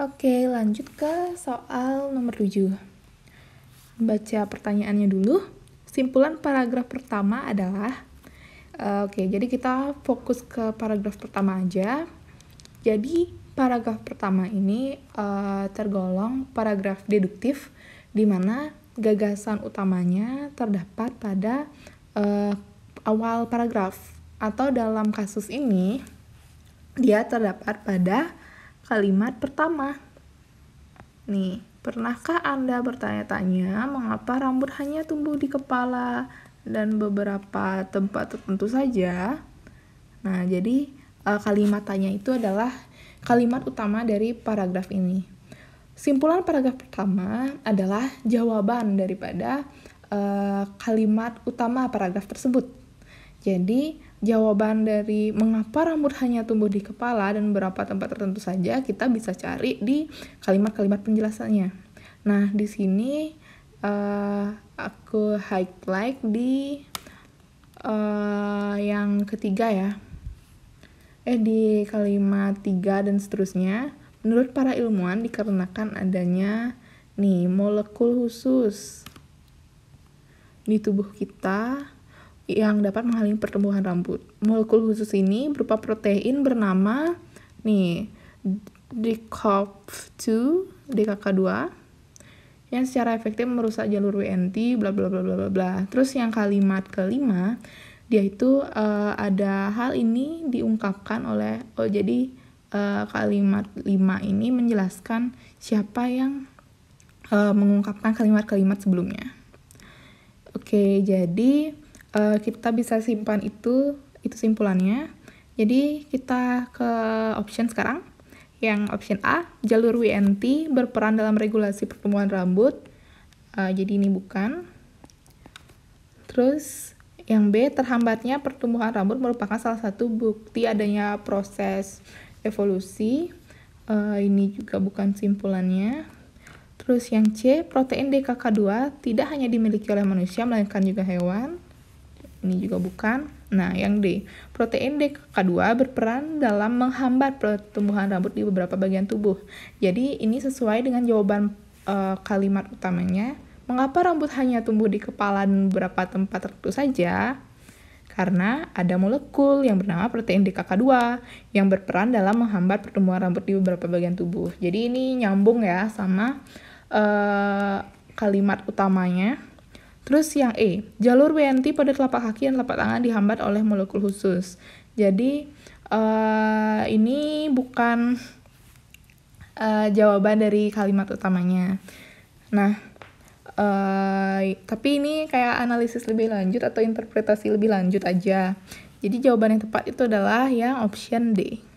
Oke, lanjut ke soal nomor 7. Baca pertanyaannya dulu. Simpulan paragraf pertama adalah uh, Oke, jadi kita fokus ke paragraf pertama aja. Jadi, paragraf pertama ini uh, tergolong paragraf deduktif di mana gagasan utamanya terdapat pada uh, awal paragraf atau dalam kasus ini dia terdapat pada kalimat pertama. Nih, pernahkah Anda bertanya-tanya mengapa rambut hanya tumbuh di kepala dan beberapa tempat tertentu saja? Nah, jadi eh, kalimat tanya itu adalah kalimat utama dari paragraf ini. Simpulan paragraf pertama adalah jawaban daripada uh, kalimat utama paragraf tersebut. Jadi, jawaban dari mengapa rambut hanya tumbuh di kepala dan berapa tempat tertentu saja kita bisa cari di kalimat-kalimat penjelasannya. Nah, di sini uh, aku highlight di uh, yang ketiga ya. Eh di kalimat tiga dan seterusnya, menurut para ilmuwan dikarenakan adanya nih molekul khusus di tubuh kita yang dapat menghalangi pertumbuhan rambut. Molekul khusus ini berupa protein bernama nih DCOP2, DKK2 yang secara efektif merusak jalur WNT bla bla bla bla bla bla. Terus yang kalimat kelima dia itu uh, ada hal ini diungkapkan oleh oh jadi uh, kalimat lima ini menjelaskan siapa yang uh, mengungkapkan kalimat-kalimat sebelumnya. Oke, jadi uh, kita bisa simpan itu itu simpulannya jadi kita ke option sekarang yang option A jalur WNT berperan dalam regulasi pertumbuhan rambut uh, jadi ini bukan terus yang B terhambatnya pertumbuhan rambut merupakan salah satu bukti adanya proses evolusi uh, ini juga bukan simpulannya Terus yang C, protein DKK2 tidak hanya dimiliki oleh manusia melainkan juga hewan ini juga bukan. Nah, yang D, protein DKK2 berperan dalam menghambat pertumbuhan rambut di beberapa bagian tubuh. Jadi, ini sesuai dengan jawaban uh, kalimat utamanya. Mengapa rambut hanya tumbuh di kepala dan beberapa tempat tertentu saja? Karena ada molekul yang bernama protein DKK2 yang berperan dalam menghambat pertumbuhan rambut di beberapa bagian tubuh. Jadi, ini nyambung ya sama uh, kalimat utamanya Terus yang E, jalur WNT pada telapak kaki dan telapak tangan dihambat oleh molekul khusus. Jadi uh, ini bukan uh, jawaban dari kalimat utamanya. Nah, uh, tapi ini kayak analisis lebih lanjut atau interpretasi lebih lanjut aja. Jadi jawaban yang tepat itu adalah yang option D.